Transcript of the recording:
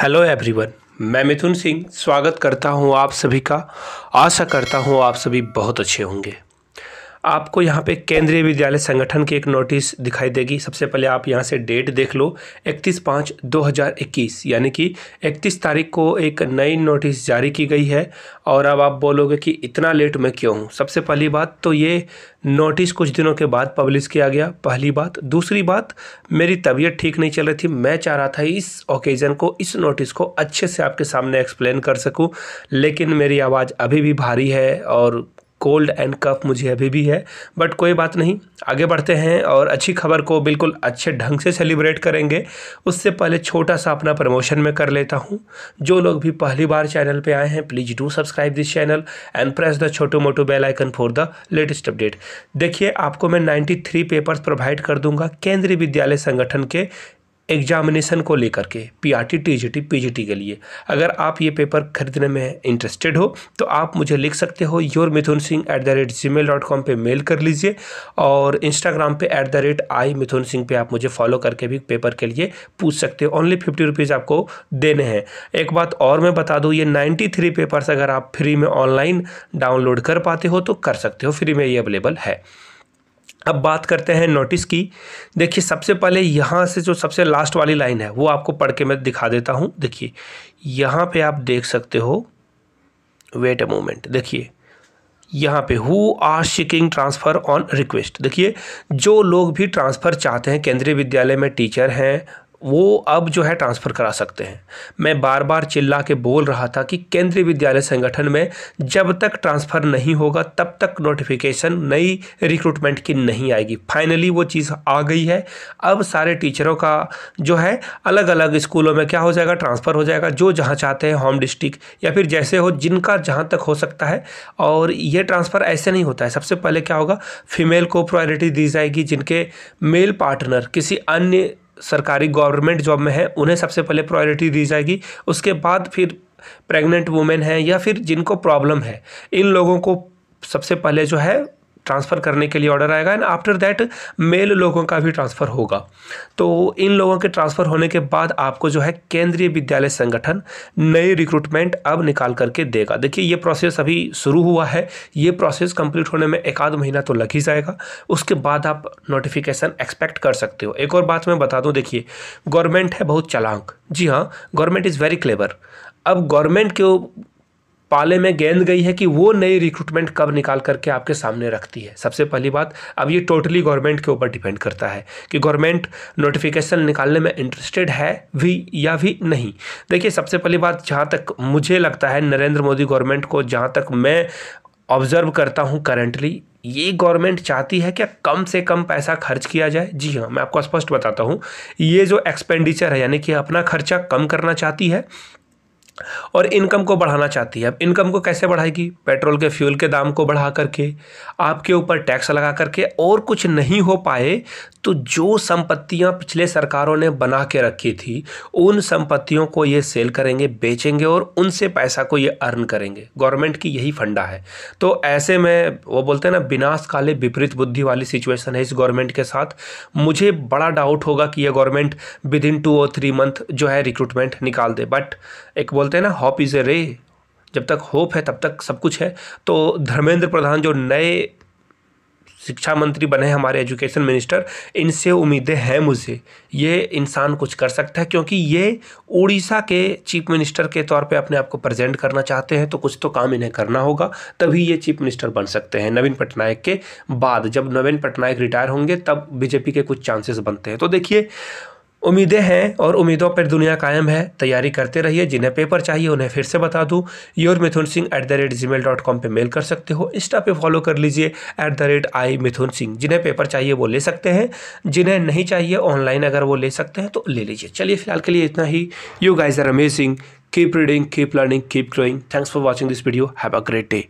hello everyone मैं मिथुन सिंह स्वागत करता हूं आप सभी का आशा करता हूं आप सभी बहुत अच्छे होंगे आपको यहाँ पे केंद्रीय विद्यालय संगठन की एक नोटिस दिखाई देगी सबसे पहले आप यहाँ से डेट देख लो 31 पाँच 2021 यानी कि 31 तारीख को एक नई नोटिस जारी की गई है और अब आप बोलोगे कि इतना लेट में क्यों हूँ सबसे पहली बात तो ये नोटिस कुछ दिनों के बाद पब्लिश किया गया पहली बात दूसरी बात मेरी तबीयत ठीक नहीं चल रही थी मैं चाह रहा था इस ओकेज़न को इस नोटिस को अच्छे से आपके सामने एक्सप्लेन कर सकूँ लेकिन मेरी आवाज़ अभी भी भारी है और कोल्ड एंड कफ मुझे अभी भी है बट कोई बात नहीं आगे बढ़ते हैं और अच्छी खबर को बिल्कुल अच्छे ढंग से सेलिब्रेट करेंगे उससे पहले छोटा सा अपना प्रमोशन में कर लेता हूँ जो लोग भी पहली बार चैनल पे आए हैं please do subscribe this channel and press the छोटो मोटो bell icon for the latest update देखिए आपको मैं नाइन्टी पेपर्स प्रोवाइड कर दूंगा केंद्रीय विद्यालय संगठन के एग्जामिनेशन को लेकर के पीआरटी टीजीटी पीजीटी के लिए अगर आप ये पेपर खरीदने में इंटरेस्टेड हो तो आप मुझे लिख सकते हो your Mithun Singh at the rate Gmail dot com पर मेल कर लीजिए और इंस्टाग्राम पे at the rate I Mithun Singh पे आप मुझे फॉलो करके भी पेपर के लिए पूछ सकते हो ओनली फिफ्टी रुपीज़ आपको देने हैं एक बात और मैं बता दूँ ये नाइन्टी थ्री पेपर्स अगर आप फ्री में ऑनलाइन डाउनलोड कर पाते हो तो कर सकते हो फ्री में ये अवेलेबल है अब बात करते हैं नोटिस की देखिए सबसे पहले यहाँ से जो सबसे लास्ट वाली लाइन है वो आपको पढ़ के मैं दिखा देता हूँ देखिए यहाँ पे आप देख सकते हो वेट अ मोमेंट देखिए यहाँ पे who are seeking transfer on request देखिए जो लोग भी ट्रांसफ़र चाहते हैं केंद्रीय विद्यालय में टीचर हैं वो अब जो है ट्रांसफ़र करा सकते हैं मैं बार बार चिल्ला के बोल रहा था कि केंद्रीय विद्यालय संगठन में जब तक ट्रांसफ़र नहीं होगा तब तक नोटिफिकेशन नई रिक्रूटमेंट की नहीं आएगी फाइनली वो चीज़ आ गई है अब सारे टीचरों का जो है अलग अलग स्कूलों में क्या हो जाएगा ट्रांसफ़र हो जाएगा जो जहाँ चाहते हैं होम डिस्ट्रिक्ट या फिर जैसे हो जिनका जहाँ तक हो सकता है और ये ट्रांसफ़र ऐसे नहीं होता है सबसे पहले क्या होगा फीमेल को प्रायोरिटी दी जाएगी जिनके मेल पार्टनर किसी अन्य सरकारी गवर्नमेंट जॉब में है उन्हें सबसे पहले प्रायोरिटी दी जाएगी उसके बाद फिर प्रेग्नेंट वुमेन हैं या फिर जिनको प्रॉब्लम है इन लोगों को सबसे पहले जो है ट्रांसफ़र करने के लिए ऑर्डर आएगा एंड आफ्टर दैट मेल लोगों का भी ट्रांसफ़र होगा तो इन लोगों के ट्रांसफ़र होने के बाद आपको जो है केंद्रीय विद्यालय संगठन नए रिक्रूटमेंट अब निकाल करके देगा देखिए ये प्रोसेस अभी शुरू हुआ है ये प्रोसेस कंप्लीट होने में एक आध महीना तो लग ही जाएगा उसके बाद आप नोटिफिकेशन एक्सपेक्ट कर सकते हो एक और बात मैं बता दूँ देखिए गवर्नमेंट है बहुत चलांक जी हाँ गवर्नमेंट इज़ वेरी क्लेवर अब गवर्नमेंट के पाले में गेंद गई है कि वो नई रिक्रूटमेंट कब निकाल करके आपके सामने रखती है सबसे पहली बात अब ये टोटली गवर्नमेंट के ऊपर डिपेंड करता है कि गवर्नमेंट नोटिफिकेशन निकालने में इंटरेस्टेड है भी या भी नहीं देखिए सबसे पहली बात जहाँ तक मुझे लगता है नरेंद्र मोदी गवर्नमेंट को जहाँ तक मैं ऑब्जर्व करता हूँ करेंटली ये गवर्नमेंट चाहती है क्या कम से कम पैसा खर्च किया जाए जी हाँ मैं आपको स्पष्ट बताता हूँ ये जो एक्सपेंडिचर है यानी कि अपना खर्चा कम करना चाहती है और इनकम को बढ़ाना चाहती है अब इनकम को कैसे बढ़ाएगी पेट्रोल के फ्यूल के दाम को बढ़ा करके आपके ऊपर टैक्स लगा करके और कुछ नहीं हो पाए तो जो संपत्तियां पिछले सरकारों ने बना के रखी थी उन संपत्तियों को ये सेल करेंगे बेचेंगे और उनसे पैसा को ये अर्न करेंगे गवर्नमेंट की यही फंडा है तो ऐसे में वो बोलते हैं ना विनाश काले विपरीत बुद्धि वाली सिचुएशन है इस गवर्नमेंट के साथ मुझे बड़ा डाउट होगा कि यह गवर्नमेंट विद इन टू और थ्री मंथ जो है रिक्रूटमेंट निकाल दे बट एक बोल बोलते हैं ना होप इज़ ए रे जब तक होप है तब तक सब कुछ है तो धर्मेंद्र प्रधान जो नए शिक्षा मंत्री बने हमारे एजुकेशन मिनिस्टर इनसे उम्मीदें हैं मुझे ये इंसान कुछ कर सकता है क्योंकि ये उड़ीसा के चीफ मिनिस्टर के तौर पे अपने आप को प्रेजेंट करना चाहते हैं तो कुछ तो काम इन्हें करना होगा तभी ये चीफ मिनिस्टर बन सकते हैं नवीन पटनायक के बाद जब नवीन पटनायक रिटायर होंगे तब बीजेपी के कुछ चांसेस बनते हैं तो देखिए उम्मीदें हैं और उम्मीदों पर दुनिया कायम है तैयारी करते रहिए जिन्हें पेपर चाहिए उन्हें फिर से बता दूँ your Mithun Singh at the rate Gmail dot com पर मेल कर सकते हो इंस्टा पे फॉलो कर लीजिए at the rate I Mithun Singh जिन्हें पेपर चाहिए वो ले सकते हैं जिन्हें नहीं चाहिए ऑनलाइन अगर वो ले सकते हैं तो ले लीजिए चलिए फिलहाल के लिए इतना ही you guys are amazing keep reading keep learning keep growing thanks for watching this video have a great day